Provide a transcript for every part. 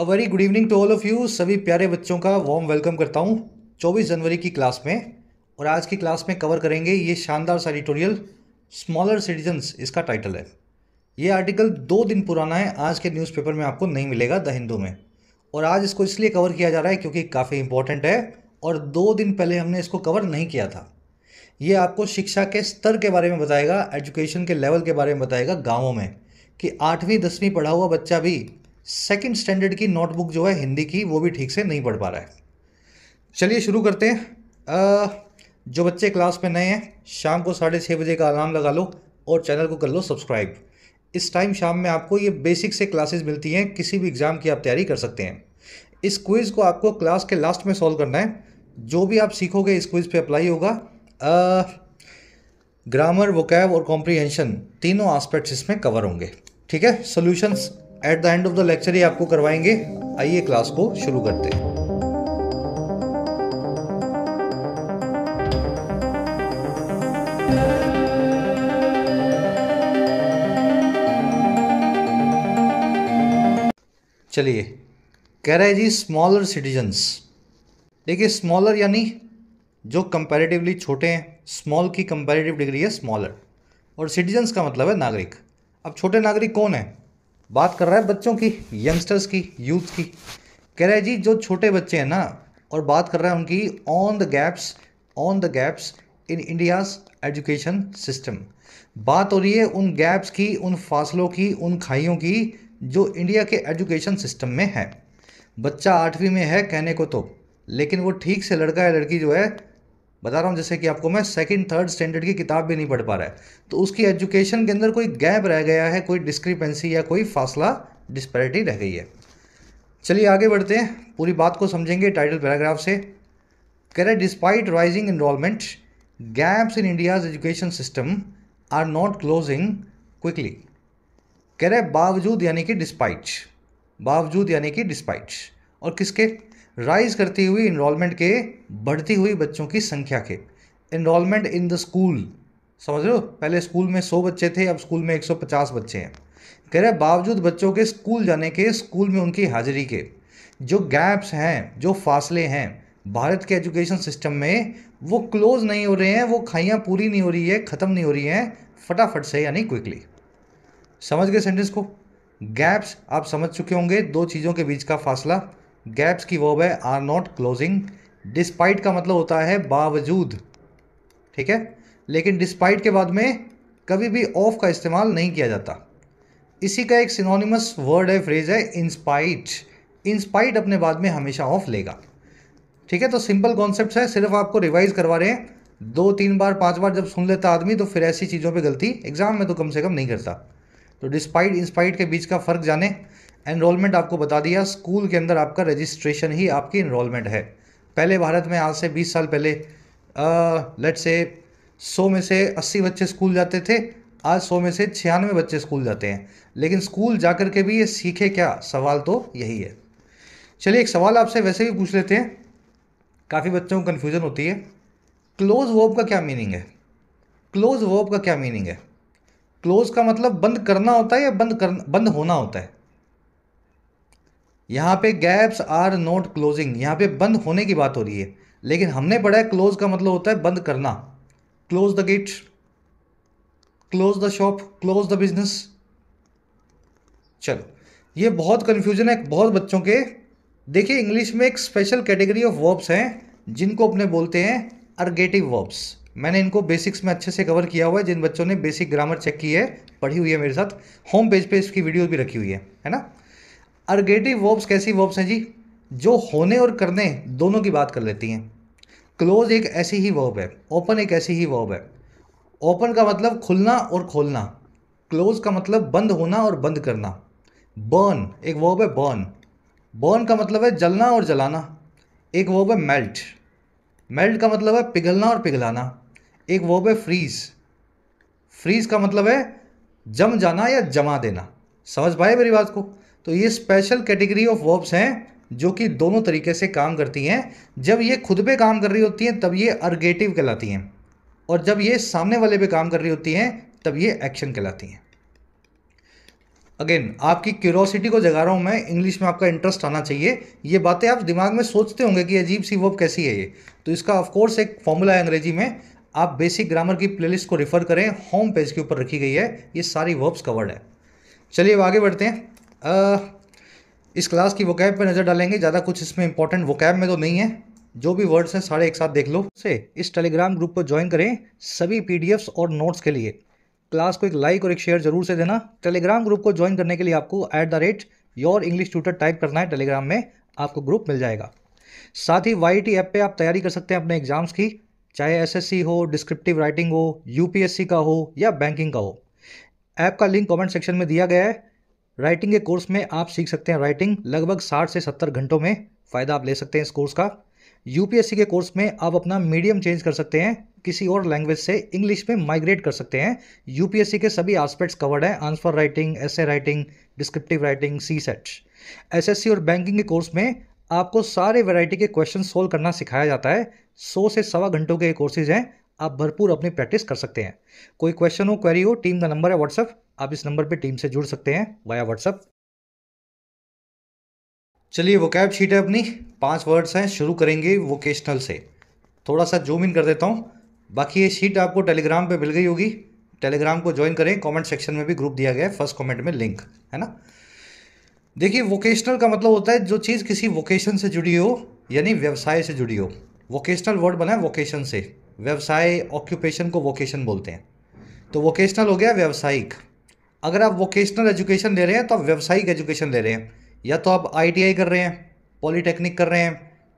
A very good evening to all of you सभी प्यारे बच्चों का वार्म वेलकम करता हूँ 24 जनवरी की क्लास में और आज की क्लास में कवर करेंगे ये शानदार सा एडिटोरियल स्मॉलर सिटीजन्स इसका टाइटल है ये आर्टिकल दो दिन पुराना है आज के न्यूज़पेपर में आपको नहीं मिलेगा द हिंदू में और आज इसको इसलिए कवर किया जा रहा है क्योंकि काफ़ी इंपॉर्टेंट है और दो दिन पहले हमने इसको कवर नहीं किया था ये आपको शिक्षा के स्तर के बारे में बताएगा एजुकेशन के लेवल के बारे में बताएगा गाँवों में कि आठवीं दसवीं पढ़ा हुआ बच्चा भी सेकेंड स्टैंडर्ड की नोटबुक जो है हिंदी की वो भी ठीक से नहीं पढ़ पा रहा है चलिए शुरू करते हैं जो बच्चे क्लास में नए हैं शाम को साढ़े छः बजे का अलार्म लगा लो और चैनल को कर लो सब्सक्राइब इस टाइम शाम में आपको ये बेसिक से क्लासेस मिलती हैं किसी भी एग्ज़ाम की आप तैयारी कर सकते हैं इस क्विज़ को आपको क्लास के लास्ट में सॉल्व करना है जो भी आप सीखोगे इस क्विज़ पे अप्लाई होगा ग्रामर वोकैब और कॉम्प्रीहेंशन तीनों आस्पेक्ट्स इसमें कवर होंगे ठीक है solutions at the end of the lecture ही आपको करवाएंगे आइए क्लास को शुरू करते हैं चलिए कह रहे जी स्मॉलर सिटीजन्स देखिए स्मॉलर यानी जो कंपैरेटिवली छोटे हैं स्मॉल की कंपैरेटिव डिग्री है स्मॉलर और सिटीजन्स का मतलब है नागरिक अब छोटे नागरिक कौन है बात कर रहा है बच्चों की यंगस्टर्स की यूथ की कह रहे जी जो छोटे बच्चे हैं ना और बात कर रहा है उनकी on the gaps on the gaps in India's education system बात हो रही है उन गैप्स की उन फासलों की उन खाइयों की जो इंडिया के एजुकेशन सिस्टम में है बच्चा आठवीं में है कहने को तो लेकिन वो ठीक से लड़का या लड़की जो है बता रहा हूँ जैसे कि आपको मैं सेकंड थर्ड स्टैंडर्ड की किताब भी नहीं पढ़ पा रहा है तो उसकी एजुकेशन के अंदर कोई गैप रह गया है कोई डिस्क्रिपेंसी या कोई फासला डिस्पैरिटी रह गई है चलिए आगे बढ़ते हैं पूरी बात को समझेंगे टाइटल पैराग्राफ से कह रहे despite rising enrolment gaps in India's education system are not closing quickly कह रहे बावजूद यानी कि डिस्पाइट बावजूद यानी कि डिस्पाइट और किसके राइज करती हुई इनरोलमेंट के बढ़ती हुई बच्चों की संख्या के इनरोलमेंट इन द स्कूल समझ लो पहले स्कूल में 100 बच्चे थे अब स्कूल में 150 बच्चे हैं कह रहे बावजूद बच्चों के स्कूल जाने के स्कूल में उनकी हाजिरी के जो गैप्स हैं जो फासले हैं भारत के एजुकेशन सिस्टम में वो क्लोज नहीं हो रहे हैं वो खाइयाँ पूरी नहीं हो रही है ख़त्म नहीं हो रही हैं फटाफट से यानी क्विकली समझ गए सेंटेंस को गैप्स आप समझ चुके होंगे दो चीज़ों के बीच का फासला गैप्स की वर्ब है आर नॉट क्लोजिंग डिस्पाइट का मतलब होता है बावजूद ठीक है लेकिन डिस्पाइट के बाद में कभी भी ऑफ का इस्तेमाल नहीं किया जाता इसी का एक सिनोनिमस वर्ड है फ्रेज है इंस्पाइट इंस्पाइट अपने बाद में हमेशा ऑफ लेगा ठीक है तो सिंपल कॉन्सेप्ट है सिर्फ आपको रिवाइज करवा रहे हैं दो तीन बार पांच बार जब सुन लेता आदमी तो फिर ऐसी चीज़ों पे गलती एग्जाम में तो कम से कम नहीं करता तो डिस्पाइट इंस्पाइट के बीच का फ़र्क जाने एनरोलमेंट आपको बता दिया स्कूल के अंदर आपका रजिस्ट्रेशन ही आपकी इनरोलमेंट है पहले भारत में आज से 20 साल पहले लेट से 100 में से 80 बच्चे स्कूल जाते थे आज 100 में से छियानवे बच्चे स्कूल जाते हैं लेकिन स्कूल जा कर के भी ये सीखे क्या सवाल तो यही है चलिए एक सवाल आपसे वैसे भी पूछ लेते हैं काफ़ी बच्चों को कन्फ्यूज़न होती है क्लोज वर्ब का क्या मीनिंग है क्लोज वर्ब का क्या मीनिंग है क्लोज का मतलब बंद करना होता है या बंद कर बंद होना होता है यहाँ पे गैप्स आर नॉट क्लोजिंग यहाँ पे बंद होने की बात हो रही है लेकिन हमने पढ़ा है क्लोज का मतलब होता है बंद करना close the gate close the shop close the business चलो ये बहुत कन्फ्यूजन है बहुत बच्चों के देखिए इंग्लिश में एक स्पेशल कैटेगरी ऑफ वर्ब्स हैं जिनको अपने बोलते हैं अर्गेटिव वर्ब्स मैंने इनको बेसिक्स में अच्छे से कवर किया हुआ है जिन बच्चों ने बेसिक ग्रामर चेक की है पढ़ी हुई है मेरे साथ होम पेज पे इसकी वीडियो भी रखी हुई है है ना अर्गेटिव वर्ब्स कैसी वर्ब्स हैं जी जो होने और करने दोनों की बात कर लेती हैं क्लोज एक ऐसी ही वर्ब है ओपन एक ऐसी ही वर्ब है ओपन का मतलब खुलना और खोलना क्लोज का मतलब बंद होना और बंद करना बर्न एक वर्ब है बर्न बर्न का मतलब है जलना और जलाना एक वर्ब है मेल्ट मेल्ट का मतलब है पिघलना और पिघलाना एक वर्ब है फ्रीज फ्रीज का मतलब है जम जाना या जमा देना समझ पाए मेरी बात को तो ये स्पेशल कैटेगरी ऑफ वर्ब्स हैं जो कि दोनों तरीके से काम करती हैं जब ये खुद पे काम कर रही होती हैं तब ये अर्गेटिव कहलाती हैं और जब ये सामने वाले पे काम कर रही होती हैं तब ये एक्शन कहलाती हैं अगेन आपकी क्यूरोसिटी को जगा रहा हूँ मैं इंग्लिश में आपका इंटरेस्ट आना चाहिए ये बातें आप दिमाग में सोचते होंगे कि अजीब सी वर्ब कैसी है ये तो इसका ऑफकोर्स एक फॉर्मूला है अंग्रेजी में आप बेसिक ग्रामर की प्लेलिस्ट को रेफर करें होम पेज के ऊपर रखी गई है ये सारी वर्ब्स कवर्ड है चलिए अब आगे बढ़ते हैं इस क्लास की वोकैब पर नज़र डालेंगे ज़्यादा कुछ इसमें इंपॉर्टेंट वोकैब में तो नहीं है जो भी वर्ड्स हैं सारे एक साथ देख लो से इस टेलीग्राम ग्रुप को ज्वाइन करें सभी पी और नोट्स के लिए क्लास को एक लाइक और एक शेयर जरूर से देना टेलीग्राम ग्रुप को ज्वाइन करने के लिए आपको at the rate your English tutor type करना है टेलीग्राम में आपको ग्रुप मिल जाएगा साथ ही वाई ऐप पे आप तैयारी कर सकते हैं अपने एग्जाम्स की चाहे एसएससी हो डिस्क्रिप्टिव राइटिंग हो यूपीएससी का हो या बैंकिंग का हो ऐप का लिंक कमेंट सेक्शन में दिया गया है राइटिंग के कोर्स में आप सीख सकते हैं राइटिंग लगभग 60 से 70 घंटों में फ़ायदा आप ले सकते हैं इस कोर्स का यूपीएससी के कोर्स में आप अपना मीडियम चेंज कर सकते हैं किसी और लैंग्वेज से इंग्लिश में माइग्रेट कर सकते हैं यूपीएससी के सभी आस्पेक्ट्स कवर्ड हैं answer writing essay writing descriptive writing C SAT S और बैंकिंग के कोर्स में आपको सारे वैरायटी के क्वेश्चन सोल्व करना सिखाया जाता है सौ से सवा घंटों के कोर्सेज हैं आप भरपूर अपनी प्रैक्टिस कर सकते हैं कोई क्वेश्चन हो क्वेरी हो टीम का नंबर है व्हाट्सएप आप इस नंबर पे टीम से जुड़ सकते हैं वाया व्हाट्सअप चलिए वो कैब शीट है अपनी पांच वर्ड्स हैं शुरू करेंगे वोकेशनल से थोड़ा सा जूम इन कर देता हूँ बाकी ये शीट आपको टेलीग्राम पे मिल गई होगी टेलीग्राम को ज्वाइन करें कमेंट सेक्शन में भी ग्रुप दिया गया है फर्स्ट कमेंट में लिंक है ना देखिए वोकेशनल का मतलब होता है जो चीज़ किसी वोकेशन से जुड़ी हो यानी व्यवसाय से जुड़ी हो वोकेशनल वर्ड बना है वोकेशन से व्यवसाय ऑक्यूपेशन को वोकेशन बोलते हैं तो वोकेशनल हो गया व्यावसायिक अगर आप वोकेशनल एजुकेशन ले रहे हैं तो आप व्यावसायिक एजुकेशन ले रहे हैं या तो आप आई कर रहे हैं पॉलीटेक्निक कर रहे हैं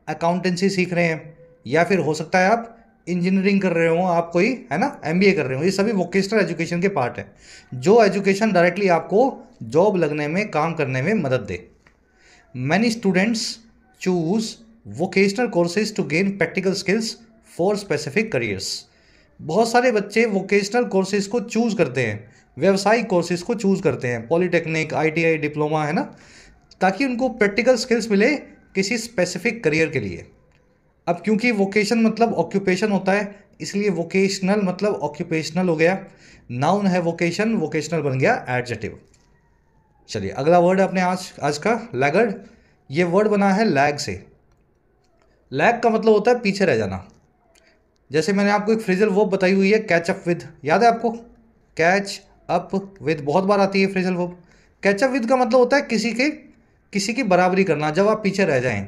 अकाउंटेंसी सीख रहे हैं या फिर हो सकता है आप इंजीनियरिंग कर रहे हो आप कोई है ना एम कर रहे हो ये सभी वोकेशनल एजुकेशन के पार्ट हैं जो एजुकेशन डायरेक्टली आपको जॉब लगने में काम करने में मदद दे many students choose vocational courses to gain practical skills for specific careers बहुत सारे बच्चे वोकेशनल कोर्सेज को चूज़ करते हैं व्यवसायिक कोर्सेज को चूज़ करते हैं पॉलीटेक्निक आईटीआई डिप्लोमा है ना ताकि उनको प्रैक्टिकल स्किल्स मिले किसी स्पेसिफिक करियर के लिए अब क्योंकि वोकेशन मतलब ऑक्यूपेशन होता है इसलिए वोकेशनल मतलब ऑक्यूपेशनल हो गया नाउन है वोकेशन वोकेशनल बन गया एडजेटिव चलिए अगला वर्ड है अपने आज आज का लैगर्ड ये वर्ड बना है लैग से लैग का मतलब होता है पीछे रह जाना जैसे मैंने आपको एक फ्रीजर वो बताई हुई है कैच अप विद याद है आपको कैच अप विद बहुत बार आती है फ्रेजल वर्ब कैचअप विद का मतलब होता है किसी के किसी की बराबरी करना जब आप पीछे रह जाएं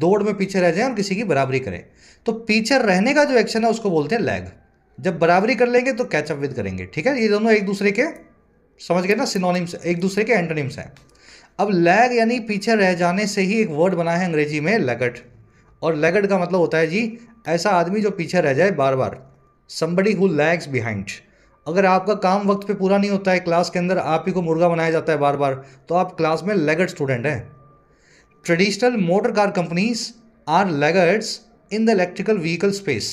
दौड़ में पीछे रह जाएं और किसी की बराबरी करें तो पीछे रहने का जो एक्शन है उसको बोलते हैं लैग जब बराबरी कर लेंगे तो कैचअप विद करेंगे ठीक है ये दोनों एक दूसरे के समझ गए ना सिनोनिम्स एक दूसरे के एंटोनिम्स हैं अब लैग यानी पीछे रह जाने से ही एक वर्ड बना है अंग्रेजी में लगट और लगट का मतलब होता है जी ऐसा आदमी जो पीछे रह जाए बार बार somebody who lags behind अगर आपका काम वक्त पे पूरा नहीं होता है क्लास के अंदर आप ही को मुर्गा बनाया जाता है बार बार तो आप क्लास में लेगर्ड स्टूडेंट हैं traditional motor car companies are laggards in the electrical vehicle space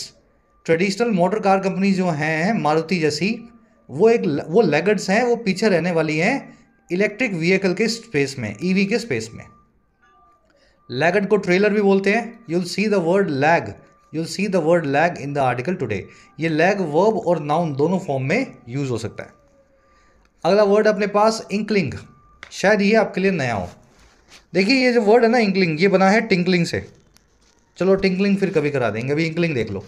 traditional motor car company जो हैं मारुति जैसी वो एक वो लेगर्ड्स हैं वो पीछे रहने वाली हैं इलेक्ट्रिक व्हीकल के स्पेस में ईवी के स्पेस में लैगड को ट्रेलर भी बोलते हैं you'll see the word lag you'll see the word lag in the article today ये लैग वर्ब और नाउन दोनों फॉर्म में यूज़ हो सकता है अगला वर्ड अपने पास इंकलिंग शायद ये आपके लिए नया हो देखिए ये जो वर्ड है ना इंकलिंग ये बना है टिंकलिंग से चलो टिंकलिंग फिर कभी करा देंगे अभी इंकलिंग देख लो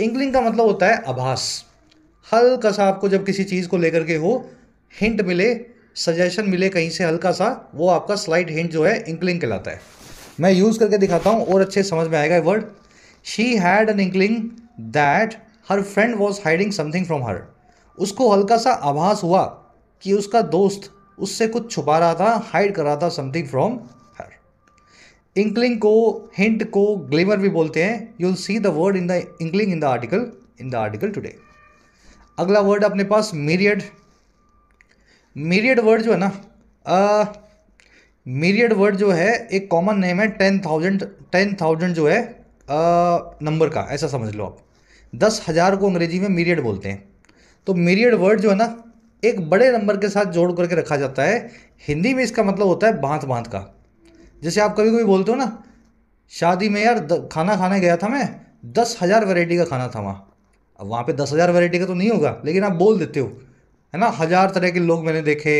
इंकलिंग का मतलब होता है आभास हल्का सा आपको जब किसी चीज़ को लेकर के हो हिंट मिले सजेशन मिले कहीं से हल्का सा वो आपका स्लाइड हिंट जो है इंकलिंग कहलाता है मैं यूज़ करके दिखाता हूँ और अच्छे समझ में आएगा word she had an inkling that her friend was hiding something from her उसको हल्का सा आभास हुआ कि उसका दोस्त उससे कुछ छुपा रहा था हाइड कर रहा था समथिंग फ्रॉम हर इंकलिंग को हिंट को ग्लिमर भी बोलते हैं you will see the word in the inkling in the article in the article today अगला वर्ड अपने पास मीरियड मीरियड वर्ड जो है ना मीरियड वर्ड जो है एक कॉमन नेम है टेन थाउजेंड टेन थाउजेंड जो है नंबर का ऐसा समझ लो आप दस हज़ार को अंग्रेजी में मीरियड बोलते हैं तो मीरियड वर्ड जो है ना एक बड़े नंबर के साथ जोड़ करके रखा जाता है हिंदी में इसका मतलब होता है बांध बांध का जैसे आप कभी कभी बोलते हो ना शादी में यार द, खाना खाने गया था मैं दस हज़ार वेराइटी का खाना था वहाँ अब वहाँ पर दस हज़ार वेराइटी का तो नहीं होगा लेकिन आप बोल देते हो है ना हज़ार तरह के लोग मैंने देखे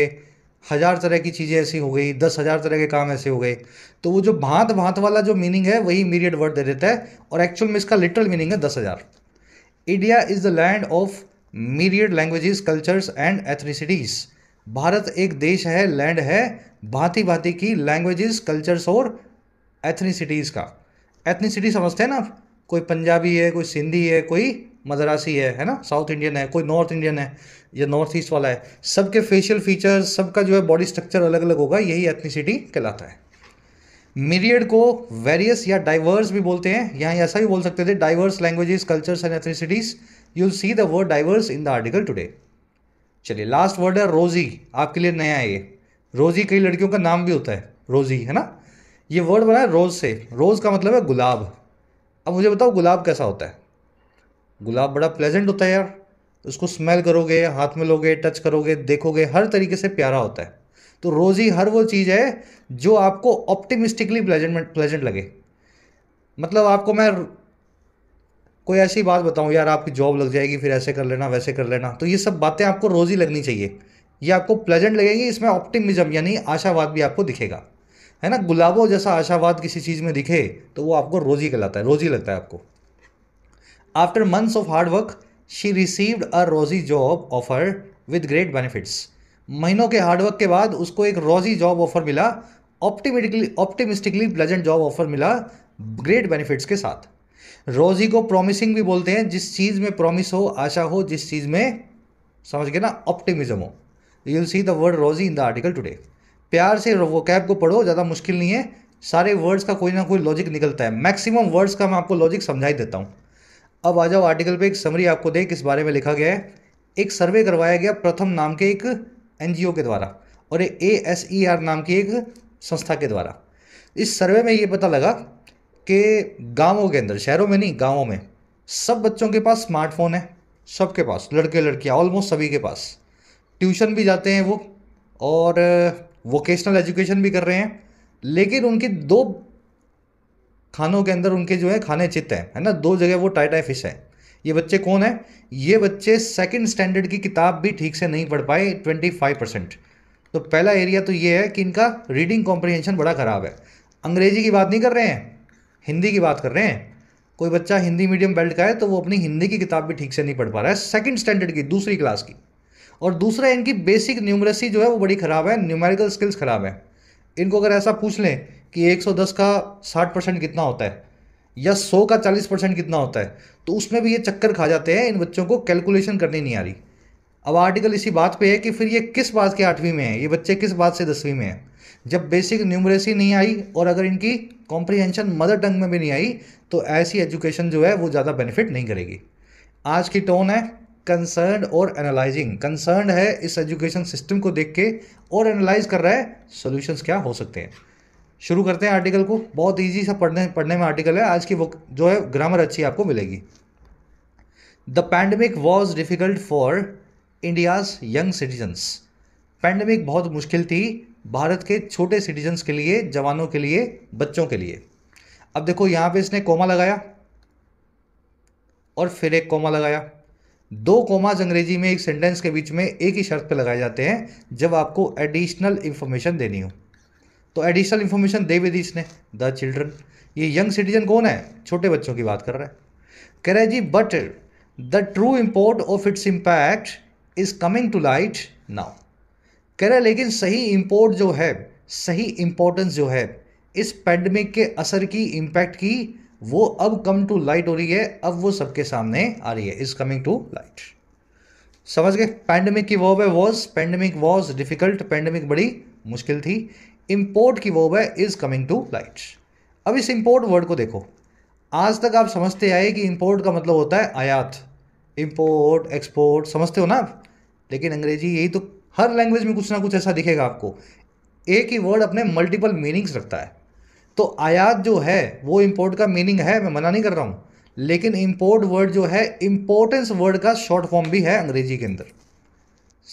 हज़ार तरह की चीज़ें ऐसी हो गई दस हज़ार तरह के काम ऐसे हो गए तो वो जो भांत भांत वाला जो मीनिंग है वही इमीडिएट वर्ड दे देता है और एक्चुअल में इसका लिटरल मीनिंग है दस हज़ार India is the land of myriad languages cultures and ethnicities Bharat एक देश है लैंड है भांति भांति की लैंग्वेजेस कल्चर्स और एथनिसिटीज़ का एथनिसिटी समझते हैं ना कोई पंजाबी है कोई सिंधी है कोई मद्रासी है है ना साउथ इंडियन है कोई नॉर्थ इंडियन है या नॉर्थ ईस्ट वाला है सबके फेशियल फीचर्स सबका जो है बॉडी स्ट्रक्चर अलग अलग होगा यही एथनीसिटी कहलाता है मीरियड को वेरियस या डाइवर्स भी बोलते हैं यहाँ ऐसा भी बोल सकते थे diverse languages cultures and ethnicities you see the word diverse in the article today चलिए लास्ट वर्ड है रोजी आपके लिए नया है ये रोजी कई लड़कियों का नाम भी होता है रोजी है ना ये वर्ड बना है रोज़ से रोज़ का मतलब है गुलाब अब मुझे बताओ गुलाब कैसा होता है गुलाब बड़ा प्लेजेंट होता है यार उसको स्मेल करोगे हाथ में लोगे टच करोगे देखोगे हर तरीके से प्यारा होता है तो रोज़ ही हर वो चीज़ है जो आपको ऑप्टिमिस्टिकली प्लेजेंट प्लेजेंट लगे मतलब आपको मैं कोई ऐसी बात बताऊं यार आपकी जॉब लग जाएगी फिर ऐसे कर लेना वैसे कर लेना तो ये सब बातें आपको रोज़ ही लगनी चाहिए ये आपको प्लेजेंट लगेगी इसमें ऑप्टिमिज्म यानी आशावाद भी आपको दिखेगा है ना गुलाबों जैसा आशावाद किसी चीज़ में दिखे तो वो आपको रोज़ ही कहलाता है रोज़ ही लगता है आपको after months of hard work she received a rosy job offer with great benefits महीनों के हार्डवर्क के बाद उसको एक रोजी जॉब ऑफर मिला optimistically optimistically pleasant job offer मिला ग्रेट बेनिफिट्स के साथ रोजी को प्रॉमिसिंग भी बोलते हैं जिस चीज़ में प्रॉमिस हो आशा हो जिस चीज़ में समझ गए ना ऑप्टिमिज्म हो यूल सी द वर्ड रोजी इन द आर्टिकल टुडे प्यार से वो कैब को पढ़ो ज़्यादा मुश्किल नहीं है सारे वर्ड्स का कोई ना कोई लॉजिक निकलता है मैक्सिमम वर्ड्स का मैं आपको लॉजिक समझाई देता हूँ अब आ जाओ आर्टिकल पे एक समरी आपको दें किस बारे में लिखा गया है एक सर्वे करवाया गया प्रथम नाम के एक एन के द्वारा और ए एस ई आर नाम की एक संस्था के द्वारा इस सर्वे में ये पता लगा कि गांवों के अंदर शहरों में नहीं गांवों में सब बच्चों के पास स्मार्टफोन है सबके पास लड़के लड़कियाँ ऑलमोस्ट सभी के पास ट्यूशन भी जाते हैं वो और वोकेशनल एजुकेशन भी कर रहे हैं लेकिन उनके दो खानों के अंदर उनके जो है खाने चित्त हैं है ना दो जगह वो टाइट आई फिश है ये बच्चे कौन है ये बच्चे सेकंड स्टैंडर्ड की किताब भी ठीक से नहीं पढ़ पाए ट्वेंटी फाइव परसेंट तो पहला एरिया तो ये है कि इनका रीडिंग कॉम्प्रिहेंशन बड़ा ख़राब है अंग्रेजी की बात नहीं कर रहे हैं हिंदी की बात कर रहे हैं कोई बच्चा हिंदी मीडियम बेल्ट का है तो वो अपनी हिंदी की किताब भी ठीक से नहीं पढ़ पा रहा है सेकंड स्टैंडर्ड की दूसरी क्लास की और दूसरा इनकी बेसिक न्यूमरेसी जो है वो बड़ी ख़राब है न्यूमेरिकल स्किल्स ख़राब है इनको अगर ऐसा पूछ लें कि 110 का 60 परसेंट कितना होता है या 100 का 40 परसेंट कितना होता है तो उसमें भी ये चक्कर खा जाते हैं इन बच्चों को कैलकुलेशन करनी नहीं आ रही अब आर्टिकल इसी बात पे है कि फिर ये किस बात के आठवीं में है ये बच्चे किस बात से दसवीं में है जब बेसिक न्यूमरेसी नहीं आई और अगर इनकी कॉम्प्रीहेंशन मदर टंग में भी नहीं आई तो ऐसी एजुकेशन जो है वो ज़्यादा बेनिफिट नहीं करेगी आज की टोन है कंसर्न और एनालाइजिंग कंसर्न है इस एजुकेशन सिस्टम को देख के और एनालाइज कर रहा है सोल्यूशंस क्या हो सकते हैं शुरू करते हैं आर्टिकल को बहुत ईजी सा पढ़ने पढ़ने में आर्टिकल है आज की वो जो है ग्रामर अच्छी आपको मिलेगी the pandemic was difficult for India's young citizens pandemic बहुत मुश्किल थी भारत के छोटे सिटीजन्स के लिए जवानों के लिए बच्चों के लिए अब देखो यहाँ पे इसने कोमा लगाया और फिर एक कोमा लगाया दो कोमाज अंग्रेजी में एक सेंटेंस के बीच में एक ही शर्त पर लगाए जाते हैं जब आपको एडिशनल इन्फॉर्मेशन देनी हो तो एडिशनल इन्फॉर्मेशन दे भी दी इसने द चिल्ड्रन ये यंग सिटीजन कौन है छोटे बच्चों की बात कर रहा है कह रहे जी but the true import of its impact is coming to light now कह रहे लेकिन सही इम्पोर्ट जो है सही इम्पोर्टेंस जो है इस पैंडमिक के असर की इम्पैक्ट की वो अब कम टू लाइट हो रही है अब वो सबके सामने आ रही है इज कमिंग टू लाइट समझ गए पैंडमिक की वॉब है was pandemic was difficult pandemic बड़ी मुश्किल थी इम्पोर्ट की वर्ब है इज कमिंग टू लाइट अब इस इम्पोर्ट वर्ड को देखो आज तक आप समझते आए कि इम्पोर्ट का मतलब होता है आयात इम्पोर्ट एक्सपोर्ट समझते हो ना आप लेकिन अंग्रेजी यही तो हर लैंग्वेज में कुछ ना कुछ ऐसा दिखेगा आपको एक ही वर्ड अपने मल्टीपल मीनिंग्स रखता है तो आयात जो है वो इम्पोर्ट का मीनिंग है मैं मना नहीं कर रहा हूँ लेकिन इम्पोर्ट वर्ड जो है इम्पोर्टेंस वर्ड का शॉर्ट फॉर्म भी है अंग्रेजी के अंदर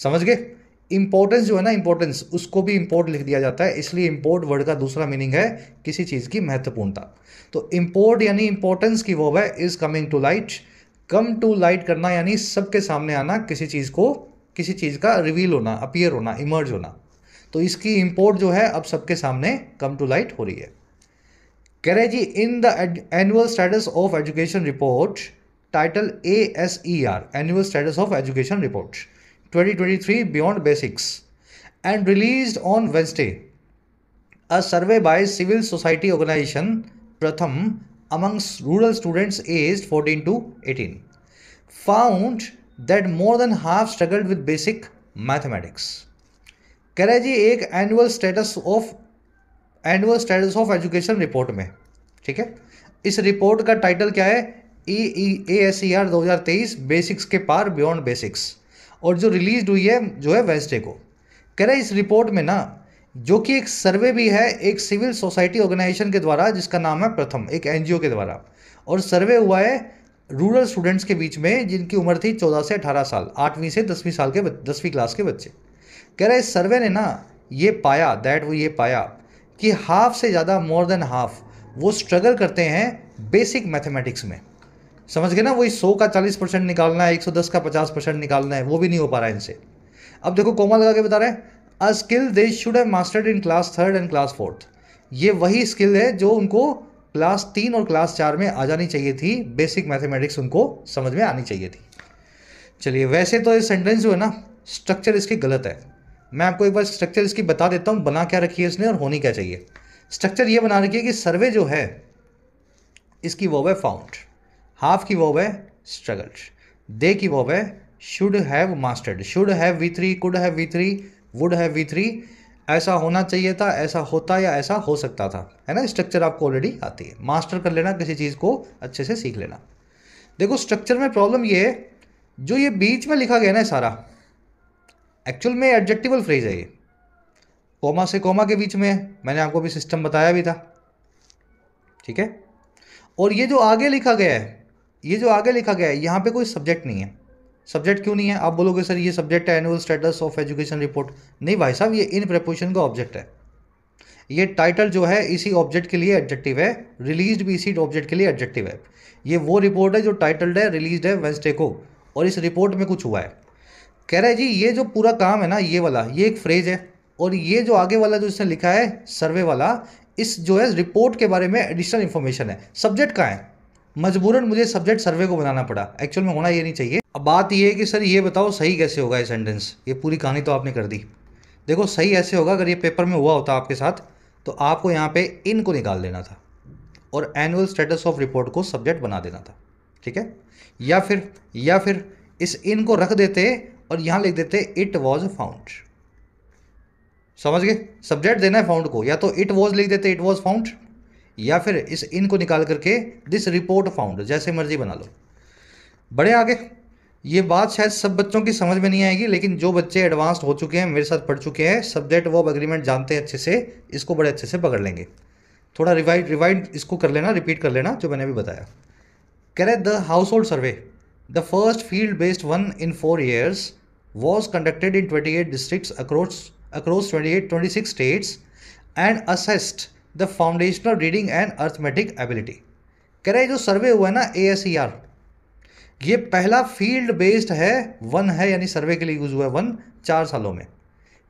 समझ गए इम्पोर्टेंस जो है ना इम्पोर्टेंस उसको भी इम्पोर्ट लिख दिया जाता है इसलिए इम्पोर्ट वर्ड का दूसरा मीनिंग है किसी चीज़ की महत्वपूर्णता तो इम्पोर्ट यानी इम्पोर्टेंस की वो है is coming to light come to light करना यानी सबके सामने आना किसी चीज़ को किसी चीज़ का रिवील होना अपियर होना इमर्ज होना तो इसकी इम्पोर्ट जो है अब सबके सामने कम टू लाइट हो रही है कह रहे जी इन द annual status of education report title A S E R annual status of education report 2023 Beyond Basics and released on Wednesday. A survey by civil society organization Pratham amongst rural students aged 14 to 18 found that more than half struggled with basic mathematics. कह रहा है जी एक annual status of annual status of education report में ठीक है इस report का टाइटल क्या है ई ए एस ई आर दो हजार तेईस बेसिक्स के पार बियॉन्ड बेसिक्स और जो रिलीज हुई है जो है वेस्टे को कह रहे इस रिपोर्ट में ना जो कि एक सर्वे भी है एक सिविल सोसाइटी ऑर्गेनाइजेशन के द्वारा जिसका नाम है प्रथम एक एन के द्वारा और सर्वे हुआ है रूरल स्टूडेंट्स के बीच में जिनकी उम्र थी चौदह से अठारह साल आठवीं से दसवीं साल के दसवीं क्लास के बच्चे कह रहे इस सर्वे ने ना ये पाया दैट वो ये पाया कि हाफ से ज़्यादा मोर देन हाफ वो स्ट्रगल करते हैं बेसिक मैथमेटिक्स में समझ गए ना वही सौ का चालीस परसेंट निकालना है एक सौ दस का पचास परसेंट निकालना है वो भी नहीं हो पा रहा है इनसे अब देखो कोमा लगा के बता रहे हैं a skill they should have mastered in class third and class fourth ये वही स्किल है जो उनको क्लास तीन और क्लास चार में आ जानी चाहिए थी बेसिक मैथमेटिक्स उनको समझ में आनी चाहिए थी चलिए वैसे तो ये सेंटेंस जो है ना स्ट्रक्चर इसकी गलत है मैं आपको एक बार स्ट्रक्चर इसकी बता देता हूँ बना क्या रखी है इसने और होनी क्या चाहिए स्ट्रक्चर ये बना रखी है कि सर्वे जो है इसकी वो है फाउंड हाफ की वॉब है स्ट्रगल दे की वॉब है should have mastered should have V three could have V three would have V three ऐसा होना चाहिए था ऐसा होता या ऐसा हो सकता था है ना स्ट्रक्चर आपको ऑलरेडी आती है मास्टर कर लेना किसी चीज़ को अच्छे से सीख लेना देखो स्ट्रक्चर में प्रॉब्लम ये है जो ये बीच में लिखा गया ना सारा एक्चुअल में एडजेक्टिवल फ्रेज है ये कोमा से कोमा के बीच में है मैंने आपको भी सिस्टम बताया भी था ठीक है और ये जो आगे लिखा गया है ये जो आगे लिखा गया है यहाँ पे कोई सब्जेक्ट नहीं है सब्जेक्ट क्यों नहीं है आप बोलोगे सर ये सब्जेक्ट है annual status of education report नहीं भाई साहब ये इन प्रपोजिशन का ऑब्जेक्ट है ये टाइटल जो है इसी ऑब्जेक्ट के लिए एडजेक्टिव है रिलीज भी इसी ऑब्जेक्ट के लिए एडजेक्टिव है ये वो रिपोर्ट है जो टाइटल्ड है रिलीज है वेंसडे को और इस रिपोर्ट में कुछ हुआ है कह रहे जी ये जो पूरा काम है ना ये वाला ये एक फ्रेज है और ये जो आगे वाला जो इसने लिखा है सर्वे वाला इस जो है रिपोर्ट के बारे में एडिशनल इन्फॉर्मेशन है सब्जेक्ट कहाँ है मजबूरन मुझे सब्जेक्ट सर्वे को बनाना पड़ा एक्चुअल में होना ये नहीं चाहिए अब बात ये है कि सर ये बताओ सही कैसे होगा ये सेंटेंस ये पूरी कहानी तो आपने कर दी देखो सही ऐसे होगा अगर ये पेपर में हुआ होता आपके साथ तो आपको यहाँ पे इन को निकाल देना था और एनुअल स्टेटस ऑफ रिपोर्ट को सब्जेक्ट बना देना था ठीक है या फिर या फिर इस इन को रख देते और यहाँ लिख देते इट वॉज फाउंड समझ गए सब्जेक्ट देना है फाउंड को या तो इट वॉज लिख देते इट वॉज फाउंड या फिर इस इन को निकाल करके दिस रिपोर्ट फाउंड जैसे मर्जी बना लो बड़े आगे ये बात शायद सब बच्चों की समझ में नहीं आएगी लेकिन जो बच्चे एडवांस्ड हो चुके हैं मेरे साथ पढ़ चुके हैं सब्जेक्ट वो अग्रीमेंट जानते हैं अच्छे से इसको बड़े अच्छे से पकड़ लेंगे थोड़ा रिवाइड रिवाइड इसको कर लेना रिपीट कर लेना जो मैंने अभी बताया कह रहे the household survey the first field based one in four years was conducted in twenty eight district across across twenty eight twenty six states and assessed the foundation of reading and arithmetic ability कह रहे जो सर्वे हुआ है ना ए S E are ये पहला field based है one है यानी सर्वे के लिए यूज़ हुआ है वन चार सालों में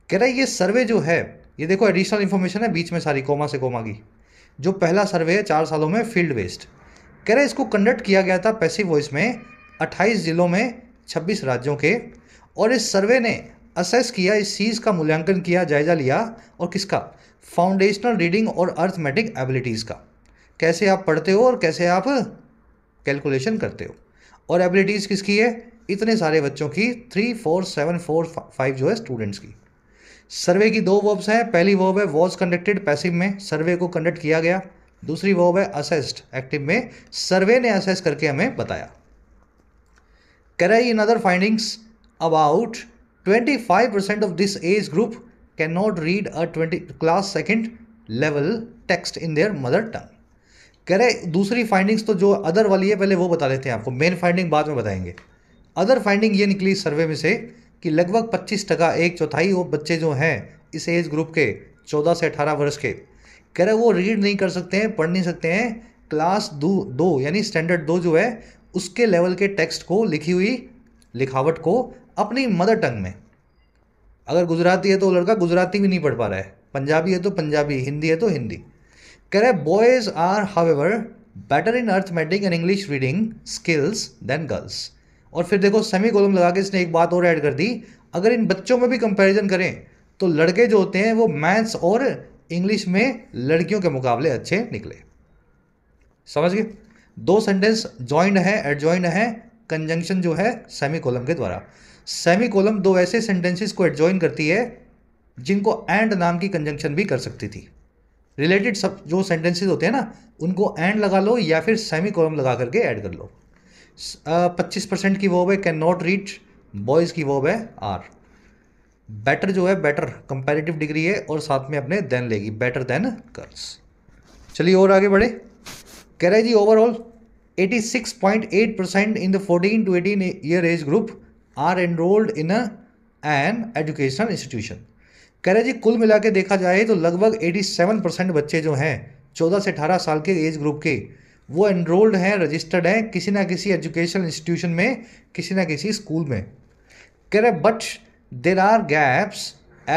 कह रहे ये सर्वे जो है ये देखो एडिशनल इन्फॉर्मेशन है बीच में सारी कोमा से कोमा की जो पहला सर्वे है चार सालों में फील्ड बेस्ड कह रहे इसको कंडक्ट किया गया था पैसिव वॉइस में 28 जिलों में 26 राज्यों के और इस सर्वे ने असेस किया इस चीज़ का मूल्यांकन किया जायजा लिया और किसका फाउंडेशनल रीडिंग और अर्थमेटिक एबिलिटीज़ का कैसे आप पढ़ते हो और कैसे आप कैलकुलेशन करते हो और एबिलिटीज़ किसकी है इतने सारे बच्चों की three four seven four five जो है स्टूडेंट्स की सर्वे की दो वर्ब्स हैं पहली वर्ब है वॉज कंडक्टेड पैसिव में सर्वे को कंडक्ट किया गया दूसरी वर्ब है असेस्ड एक्टिव में सर्वे ने असेस करके हमें बताया कराई in other findings about twenty five percent of this age group cannot read a 20 class second level text in their mother tongue कह रहे दूसरी फाइंडिंग्स तो जो अदर वाली है पहले वो बता देते हैं आपको मेन फाइंडिंग बाद में बताएंगे अदर फाइंडिंग ये निकली सर्वे में से कि लगभग 25 टका एक चौथाई वो बच्चे जो हैं इस एज ग्रुप के 14 से 18 वर्ष के कह रहे वो रीड नहीं कर सकते हैं पढ़ नहीं सकते हैं क्लास दो दो यानी स्टैंडर्ड दो जो है उसके लेवल के टेक्स्ट को लिखी हुई लिखावट को अपनी मदर टंग में अगर गुजराती है तो वो लड़का गुजराती भी नहीं पढ़ पा रहा है पंजाबी है तो पंजाबी हिंदी है तो हिंदी कह रहे boys are however better in arithmetic and English reading skills than girls और फिर देखो सेमी कॉलम लगा के इसने एक बात और ऐड कर दी अगर इन बच्चों में भी कंपैरिजन करें तो लड़के जो होते हैं वो मैथ्स और इंग्लिश में लड़कियों के मुकाबले अच्छे निकले समझ गए दो सेंटेंस ज्वाइंट है एडजॉइंड है कंजंक्शन जो है सेमी कॉलम के द्वारा सेमी कॉलम दो ऐसे सेंटेंसेस को एडजॉइन करती है जिनको एंड नाम की कंजंक्शन भी कर सकती थी रिलेटेड सब जो सेंटेंसेस होते हैं ना उनको एंड लगा लो या फिर सेमी कॉलम लगा करके ऐड कर लो पच्चीस परसेंट की वॉब है कैन नॉट रीच बॉयज़ की वॉब है आर बेटर जो है बेटर कंपेरेटिव डिग्री है और साथ में अपने देन लेगी बेटर देन गर्ल्स चलिए और आगे बढ़े कह रहे जी overall 86.8 percent in the 14 to 18 year age group are enrolled in an educational institution कह रहे जी कुल मिला के देखा जाए तो लगभग 87 परसेंट बच्चे जो हैं 14 से 18 साल के एज ग्रुप के वो एनरोल्ड हैं रजिस्टर्ड हैं किसी ना किसी एजुकेशन इंस्टीट्यूशन में किसी ना किसी स्कूल में कह रहे but there are gaps